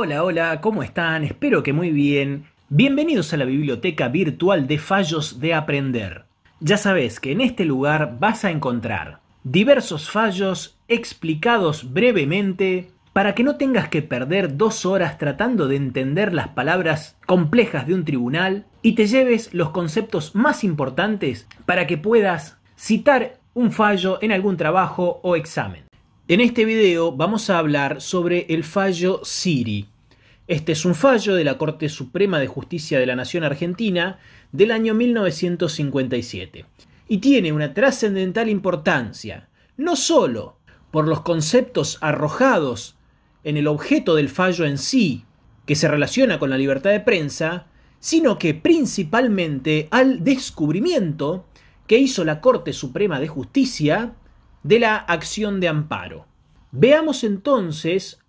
Hola, hola, ¿cómo están? Espero que muy bien. Bienvenidos a la biblioteca virtual de fallos de aprender. Ya sabes que en este lugar vas a encontrar diversos fallos explicados brevemente para que no tengas que perder dos horas tratando de entender las palabras complejas de un tribunal y te lleves los conceptos más importantes para que puedas citar un fallo en algún trabajo o examen. En este video vamos a hablar sobre el fallo Siri. Este es un fallo de la Corte Suprema de Justicia de la Nación Argentina del año 1957 y tiene una trascendental importancia, no sólo por los conceptos arrojados en el objeto del fallo en sí, que se relaciona con la libertad de prensa, sino que principalmente al descubrimiento que hizo la Corte Suprema de Justicia de la acción de amparo. Veamos entonces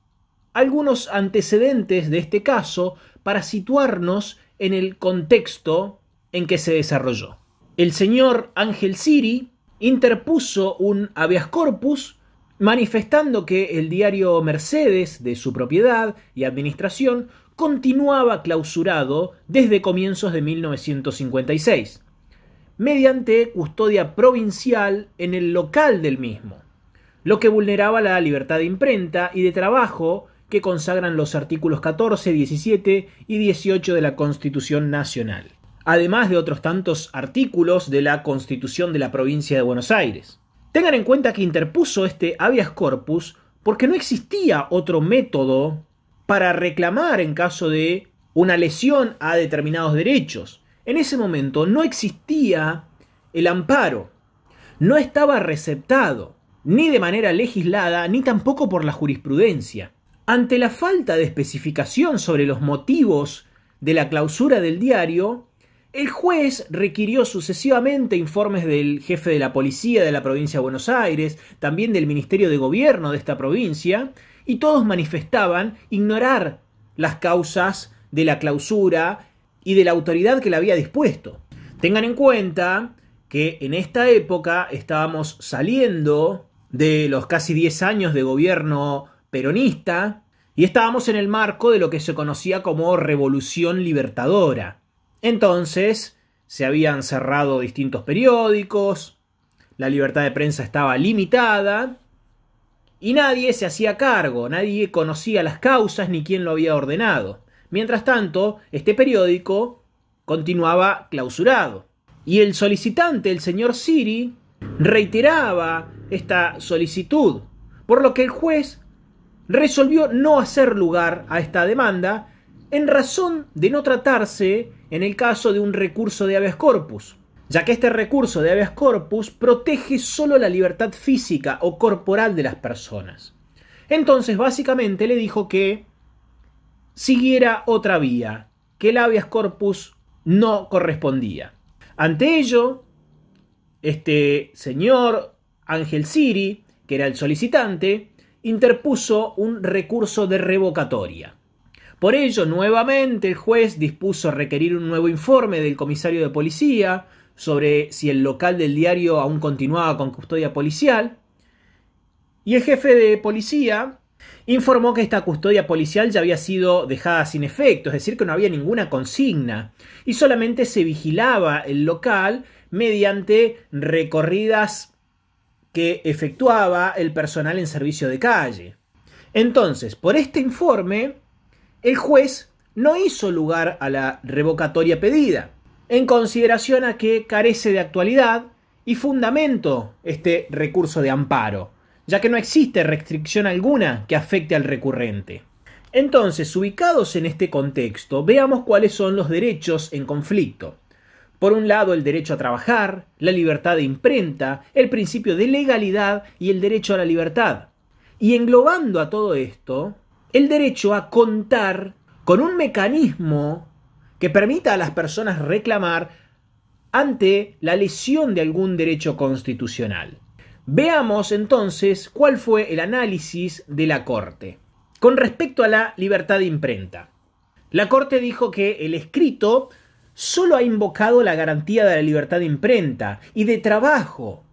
algunos antecedentes de este caso para situarnos en el contexto en que se desarrolló. El señor Ángel Siri interpuso un habeas corpus manifestando que el diario Mercedes, de su propiedad y administración, continuaba clausurado desde comienzos de 1956, mediante custodia provincial en el local del mismo, lo que vulneraba la libertad de imprenta y de trabajo que consagran los artículos 14, 17 y 18 de la Constitución Nacional, además de otros tantos artículos de la Constitución de la provincia de Buenos Aires. Tengan en cuenta que interpuso este habeas corpus porque no existía otro método para reclamar en caso de una lesión a determinados derechos. En ese momento no existía el amparo, no estaba receptado, ni de manera legislada, ni tampoco por la jurisprudencia. Ante la falta de especificación sobre los motivos de la clausura del diario, el juez requirió sucesivamente informes del jefe de la policía de la provincia de Buenos Aires, también del Ministerio de Gobierno de esta provincia, y todos manifestaban ignorar las causas de la clausura y de la autoridad que la había dispuesto. Tengan en cuenta que en esta época estábamos saliendo de los casi 10 años de gobierno peronista, y estábamos en el marco de lo que se conocía como Revolución Libertadora. Entonces, se habían cerrado distintos periódicos, la libertad de prensa estaba limitada, y nadie se hacía cargo, nadie conocía las causas ni quién lo había ordenado. Mientras tanto, este periódico continuaba clausurado. Y el solicitante, el señor Siri, reiteraba esta solicitud, por lo que el juez resolvió no hacer lugar a esta demanda en razón de no tratarse en el caso de un recurso de habeas corpus, ya que este recurso de habeas corpus protege solo la libertad física o corporal de las personas. Entonces, básicamente le dijo que siguiera otra vía, que el habeas corpus no correspondía. Ante ello, este señor Ángel Siri, que era el solicitante, interpuso un recurso de revocatoria. Por ello, nuevamente el juez dispuso requerir un nuevo informe del comisario de policía sobre si el local del diario aún continuaba con custodia policial. Y el jefe de policía informó que esta custodia policial ya había sido dejada sin efecto, es decir, que no había ninguna consigna y solamente se vigilaba el local mediante recorridas que efectuaba el personal en servicio de calle. Entonces, por este informe, el juez no hizo lugar a la revocatoria pedida, en consideración a que carece de actualidad y fundamento este recurso de amparo, ya que no existe restricción alguna que afecte al recurrente. Entonces, ubicados en este contexto, veamos cuáles son los derechos en conflicto. Por un lado, el derecho a trabajar, la libertad de imprenta, el principio de legalidad y el derecho a la libertad. Y englobando a todo esto, el derecho a contar con un mecanismo que permita a las personas reclamar ante la lesión de algún derecho constitucional. Veamos entonces cuál fue el análisis de la Corte. Con respecto a la libertad de imprenta, la Corte dijo que el escrito solo ha invocado la garantía de la libertad de imprenta y de trabajo,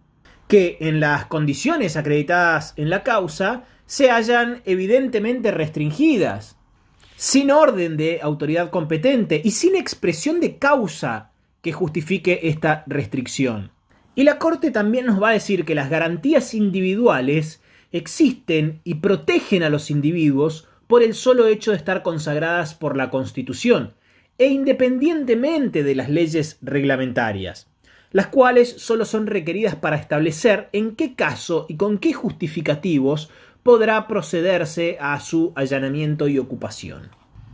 que en las condiciones acreditadas en la causa se hayan evidentemente restringidas, sin orden de autoridad competente y sin expresión de causa que justifique esta restricción. Y la Corte también nos va a decir que las garantías individuales existen y protegen a los individuos por el solo hecho de estar consagradas por la Constitución, e independientemente de las leyes reglamentarias, las cuales solo son requeridas para establecer en qué caso y con qué justificativos podrá procederse a su allanamiento y ocupación.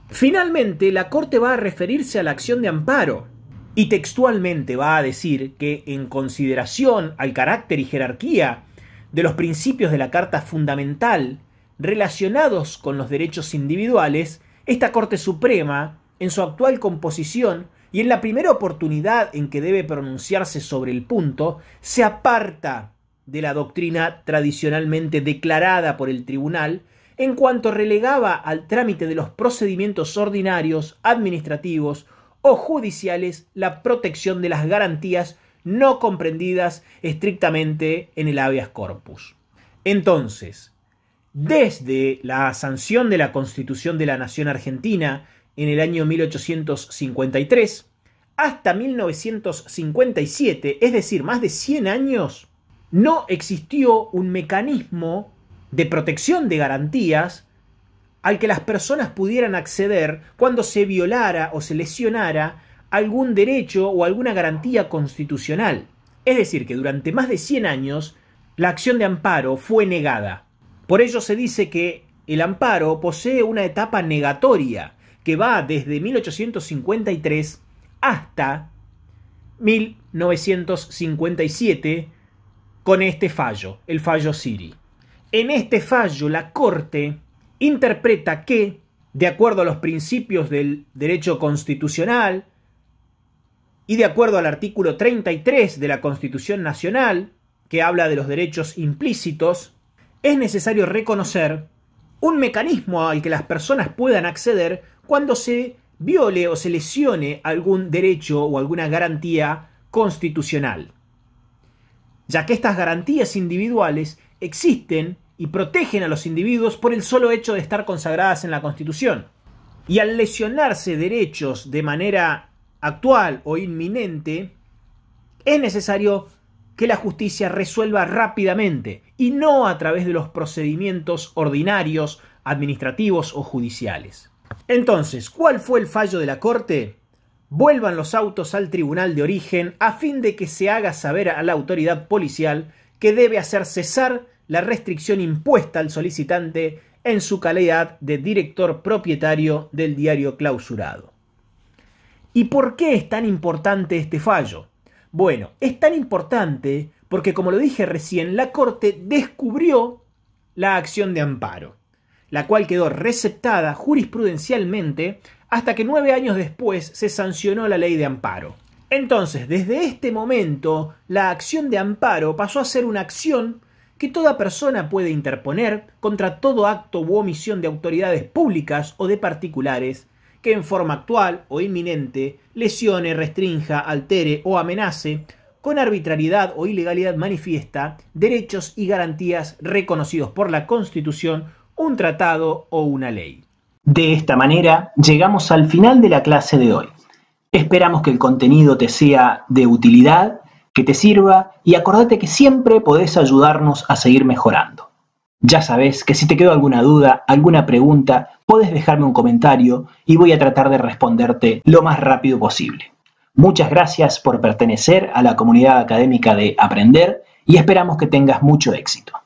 Finalmente, la Corte va a referirse a la acción de amparo, y textualmente va a decir que en consideración al carácter y jerarquía de los principios de la Carta Fundamental relacionados con los derechos individuales, esta Corte Suprema en su actual composición y en la primera oportunidad en que debe pronunciarse sobre el punto, se aparta de la doctrina tradicionalmente declarada por el tribunal en cuanto relegaba al trámite de los procedimientos ordinarios, administrativos o judiciales la protección de las garantías no comprendidas estrictamente en el habeas corpus. Entonces, desde la sanción de la Constitución de la Nación Argentina en el año 1853 hasta 1957, es decir, más de 100 años, no existió un mecanismo de protección de garantías al que las personas pudieran acceder cuando se violara o se lesionara algún derecho o alguna garantía constitucional. Es decir, que durante más de 100 años la acción de amparo fue negada. Por ello se dice que el amparo posee una etapa negatoria, que va desde 1853 hasta 1957 con este fallo, el fallo Siri. En este fallo la Corte interpreta que, de acuerdo a los principios del derecho constitucional y de acuerdo al artículo 33 de la Constitución Nacional, que habla de los derechos implícitos, es necesario reconocer un mecanismo al que las personas puedan acceder cuando se viole o se lesione algún derecho o alguna garantía constitucional, ya que estas garantías individuales existen y protegen a los individuos por el solo hecho de estar consagradas en la Constitución. Y al lesionarse derechos de manera actual o inminente, es necesario que la justicia resuelva rápidamente y no a través de los procedimientos ordinarios, administrativos o judiciales. Entonces, ¿cuál fue el fallo de la Corte? Vuelvan los autos al tribunal de origen a fin de que se haga saber a la autoridad policial que debe hacer cesar la restricción impuesta al solicitante en su calidad de director propietario del diario clausurado. ¿Y por qué es tan importante este fallo? Bueno, es tan importante porque, como lo dije recién, la Corte descubrió la acción de amparo, la cual quedó receptada jurisprudencialmente hasta que nueve años después se sancionó la ley de amparo. Entonces, desde este momento, la acción de amparo pasó a ser una acción que toda persona puede interponer contra todo acto u omisión de autoridades públicas o de particulares que en forma actual o inminente lesione, restrinja, altere o amenace con arbitrariedad o ilegalidad manifiesta derechos y garantías reconocidos por la Constitución, un tratado o una ley. De esta manera llegamos al final de la clase de hoy. Esperamos que el contenido te sea de utilidad, que te sirva y acordate que siempre podés ayudarnos a seguir mejorando. Ya sabes que si te quedó alguna duda, alguna pregunta, puedes dejarme un comentario y voy a tratar de responderte lo más rápido posible. Muchas gracias por pertenecer a la comunidad académica de Aprender y esperamos que tengas mucho éxito.